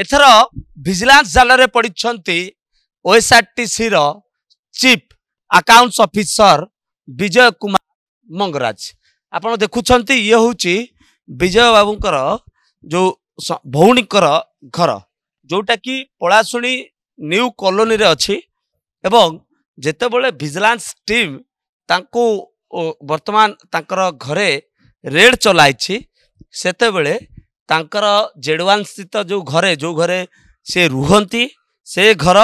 एर भिजलान्स जे पडिन्छ OSR TC chief accounts officer Vijay Kumar Mangaraj आए हौ चाहिँ विजय बाबु जो भौणीको घर जोटा कि पढाशुणी न्यु कलोन अँ जति भिजिलान्स टम त बर्तमान तर घर रेड चलै सतेबे ତାଙ୍କର ଜେଡ଼ୱାନ୍ ସ୍ଥିତ ଯେଉଁ ଘରେ ଯେଉଁ ଘରେ ସେ ରୁହନ୍ତି ସେ ଘର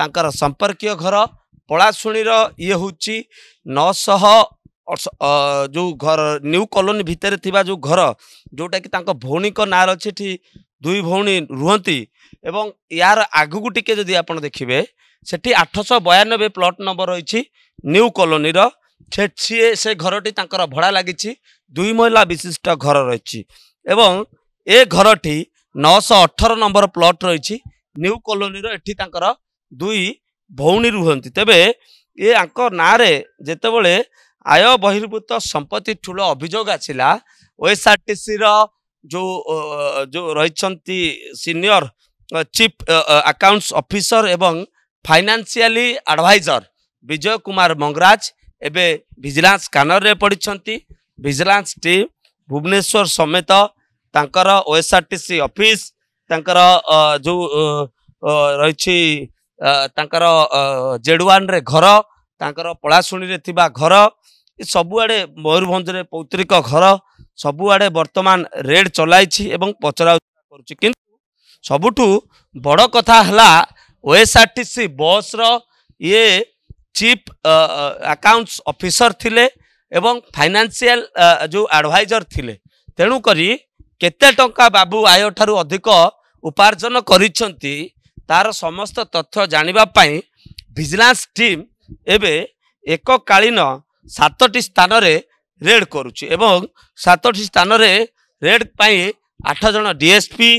ତାଙ୍କର ସମ୍ପର୍କୀୟ ଘର ପଳାଶୁଣୀର ଇଏ ହେଉଛି ନଅଶହ ଯେଉଁ ଘର ନ୍ୟୁ କଲୋନୀ ଭିତରେ ଥିବା ଯେଉଁ ଘର ଯେଉଁଟାକି ତାଙ୍କ ଭଉଣୀଙ୍କ ନାଁ ଅଛି ଏଠି ଦୁଇ ଭଉଣୀ ରୁହନ୍ତି ଏବଂ ଏହାର ଆଗକୁ ଟିକେ ଯଦି ଆପଣ ଦେଖିବେ ସେଠି ଆଠଶହ ବୟାନବେ ପ୍ଲଟ୍ ନମ୍ବର ରହିଛି ନ୍ୟୁ କଲୋନୀର ସିଏ ସେ ଘରଟି ତାଙ୍କର ଭଡ଼ା ଲାଗିଛି ଦୁଇ ମହିଳା ବିଶିଷ୍ଟ ଘର ରହିଛି ଏବଂ ଏ ଘରଟି ନଅଶହ ଅଠର ନମ୍ବର ପ୍ଲଟ୍ ରହିଛି ନ୍ୟୁ କଲୋନୀର ଏଠି ତାଙ୍କର ଦୁଇ ଭଉଣୀ ରୁହନ୍ତି ତେବେ ଏ ଆଙ୍କ ନାଁରେ ଯେତେବେଳେ ଆୟ ବହିର୍ଭୂତ ସମ୍ପତ୍ତି ଠୁଳ ଅଭିଯୋଗ ଆସିଲା ଓଏସ୍ଆର୍ଟିସିର ଯେଉଁ ଯେଉଁ ରହିଛନ୍ତି ସିନିୟର ଚିଫ୍ ଆକାଉଣ୍ଟସ୍ ଅଫିସର ଏବଂ ଫାଇନାନ୍ସିଆଲି ଆଡ଼ଭାଇଜର ବିଜୟ କୁମାର ମଙ୍ଗରାଜ ଏବେ ଭିଜିଲାନ୍ସ କାନରରେ ପଡ଼ିଛନ୍ତି ଭିଜିଲାନ୍ସ ଟିମ୍ ଭୁବନେଶ୍ୱର ସମେତ ତାଙ୍କର ଓଏସ୍ଆର୍ଟିସି ଅଫିସ୍ ତାଙ୍କର ଯେଉଁ ରହିଛି ତାଙ୍କର ଜେଡ଼ୱାନରେ ଘର ତାଙ୍କର ପଳାଶୁଣୀରେ ଥିବା ଘର ସବୁଆଡ଼େ ମୟୂରଭଞ୍ଜରେ ପୌତ୍ରିକ ଘର ସବୁଆଡ଼େ ବର୍ତ୍ତମାନ ରେଡ୍ ଚଲାଇଛି ଏବଂ ପଚରାଉଚରା କରୁଛି କିନ୍ତୁ ସବୁଠୁ ବଡ଼ କଥା ହେଲା ଓଏସ୍ଆର୍ଟିସି ବସ୍ର ଇଏ ଚିଫ୍ ଆକାଉଣ୍ଟସ୍ ଅଫିସର ଥିଲେ ଏବଂ ଫାଇନାନ୍ସିଆଲ ଯେଉଁ ଆଡ଼ଭାଇଜର ଥିଲେ ତେଣୁକରି କେତେ ଟଙ୍କା ବାବୁ ଆୟଠାରୁ ଅଧିକ ଉପାର୍ଜନ କରିଛନ୍ତି ତାର ସମସ୍ତ ତଥ୍ୟ ଜାଣିବା ପାଇଁ ଭିଜିଲାନ୍ସ ଟିମ୍ ଏବେ ଏକକାଳୀନ ସାତଟି ସ୍ଥାନରେ ରେଡ୍ କରୁଛି ଏବଂ ସାତଟି ସ୍ଥାନରେ ରେଡ୍ ପାଇଁ ଆଠ ଜଣ ଡିଏସ୍ପି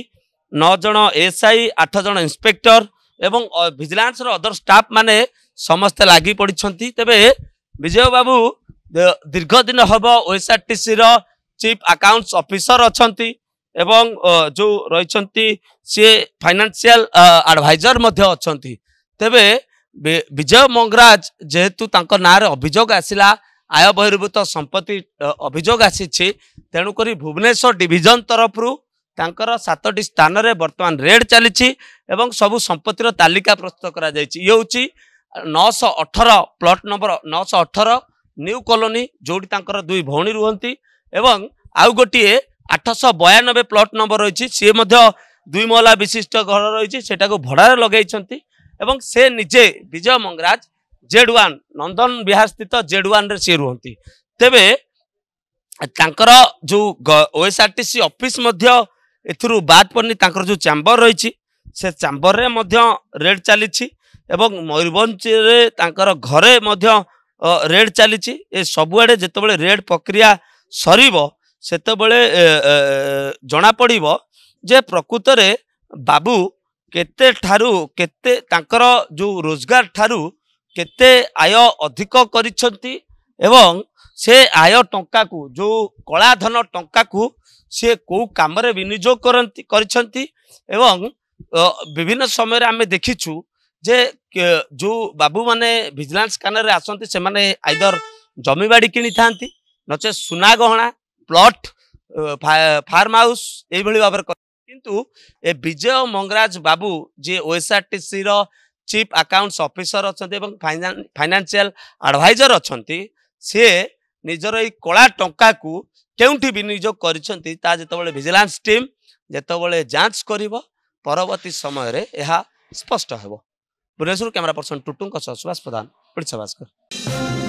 ନଅ ଜଣ ଏସ୍ଆଇ ଆଠ ଜଣ ଇନ୍ସପେକ୍ଟର ଏବଂ ଭିଜିଲାନ୍ସର ଅଦର ଷ୍ଟାଫ୍ ମାନେ ସମସ୍ତେ ଲାଗି ପଡ଼ିଛନ୍ତି ତେବେ ବିଜୟ ବାବୁ ଦୀର୍ଘ ଦିନ ହେବ ଓଏସ୍ଆର୍ଟିସିର ଚିଫ୍ ଆକାଉଣ୍ଟସ୍ ଅଫିସର ଅଛନ୍ତି ଏବଂ ଯେଉଁ ରହିଛନ୍ତି ସିଏ ଫାଇନାନ୍ସିଆଲ ଆଡ଼ଭାଇଜର ମଧ୍ୟ ଅଛନ୍ତି ତେବେ ବିଜୟ ମଙ୍ଗରାଜ ଯେହେତୁ ତାଙ୍କ ନାଁରେ ଅଭିଯୋଗ ଆସିଲା ଆୟ ବହିର୍ଭୂତ ସମ୍ପତ୍ତି ଅଭିଯୋଗ ଆସିଛି ତେଣୁକରି ଭୁବନେଶ୍ୱର ଡିଭିଜନ ତରଫରୁ ତାଙ୍କର ସାତଟି ସ୍ଥାନରେ ବର୍ତ୍ତମାନ ରେଡ୍ ଚାଲିଛି ଏବଂ ସବୁ ସମ୍ପତ୍ତିର ତାଲିକା ପ୍ରସ୍ତୁତ କରାଯାଇଛି ଇଏ ହେଉଛି ନଅଶହ ଅଠର ପ୍ଲଟ୍ ନମ୍ବର ନଅଶହ ଅଠର ନ୍ୟୁ କଲୋନୀ ଯେଉଁଠି ତାଙ୍କର ଦୁଇ ଭଉଣୀ ରୁହନ୍ତି ଏବଂ ଆଉ ଗୋଟିଏ ଆଠଶହ ବୟାନବେ ପ୍ଲଟ୍ ନମ୍ବର ରହିଛି ସିଏ ମଧ୍ୟ ଦୁଇ ମହଲା ବିଶିଷ୍ଟ ଘର ରହିଛି ସେଟାକୁ ଭଡ଼ାରେ ଲଗାଇଛନ୍ତି ଏବଂ ସେ ନିଜେ ବିଜୟ ମଙ୍ଗରାଜ ଜେଡ୍ ୱାନ୍ ନନ୍ଦନ ବିହାର ସ୍ଥିତ ଜେଡ୍ ୱାନ୍ରେ ସିଏ ରୁହନ୍ତି ତେବେ ତାଙ୍କର ଯେଉଁ ଓଏସ୍ଆର୍ଟିସି ଅଫିସ୍ ମଧ୍ୟ ଏଥିରୁ ବାଦ୍ ପଡ଼ିନି ତାଙ୍କର ଯେଉଁ ଚାମ୍ବର ରହିଛି ସେ ଚାମ୍ବରରେ ମଧ୍ୟ ରେଡ୍ ଚାଲିଛି ଏବଂ ମୟୂରଭଞ୍ଜରେ ତାଙ୍କର ଘରେ ମଧ୍ୟ ରେଡ୍ ଚାଲିଛି ଏ ସବୁଆଡ଼େ ଯେତେବେଳେ ରେଡ୍ ପ୍ରକ୍ରିୟା ସରିବ ସେତେବେଳେ ଜଣାପଡ଼ିବ ଯେ ପ୍ରକୃତରେ ବାବୁ କେତେ ଠାରୁ କେତେ ତାଙ୍କର ଯେଉଁ ରୋଜଗାର ଠାରୁ କେତେ ଆୟ ଅଧିକ କରିଛନ୍ତି ଏବଂ ସେ ଆୟ ଟଙ୍କାକୁ ଯେଉଁ କଳାଧନ ଟଙ୍କାକୁ ସିଏ କେଉଁ କାମରେ ବିନିଯୋଗ କରନ୍ତି କରିଛନ୍ତି ଏବଂ ବିଭିନ୍ନ ସମୟରେ ଆମେ ଦେଖିଛୁ ଯେ ଯେଉଁ ବାବୁମାନେ ଭିଜିଲାନ୍ସ କାନରେ ଆସନ୍ତି ସେମାନେ ଆଇଦର ଜମିବାଡ଼ି କିଣିଥାନ୍ତି ନଚେତ୍ ସୁନା ଗହଣା ପ୍ଲଟ ଫାର୍ମ ହାଉସ୍ ଏଇଭଳି ଭାବରେ କିନ୍ତୁ ଏ ବିଜୟ ମଙ୍ଗରାଜ ବାବୁ ଯିଏ ଓଏସ୍ଆର୍ଟିସିର ଚିଫ୍ ଆକାଉଣ୍ଟସ୍ ଅଫିସର ଅଛନ୍ତି ଏବଂ ଫାଇନାନ୍ସିଆଲ ଆଡ଼ଭାଇଜର ଅଛନ୍ତି ସିଏ ନିଜର ଏଇ କଳା ଟଙ୍କାକୁ କେଉଁଠି ବିନିଯୋଗ କରିଛନ୍ତି ତାହା ଯେତେବେଳେ ଭିଜିଲାନ୍ସ ଟିମ୍ ଯେତେବେଳେ ଯାଞ୍ଚ କରିବ ପରବର୍ତ୍ତୀ ସମୟରେ ଏହା ସ୍ପଷ୍ଟ ହେବ ଭୁବନେଶ୍ୱର କ୍ୟାମେରା ପର୍ସନ୍ ଟୁଟୁଙ୍କ ସହ ସୁଭାଷ ପ୍ରଧାନ ଓଡ଼ିଶା ଭାସ୍କର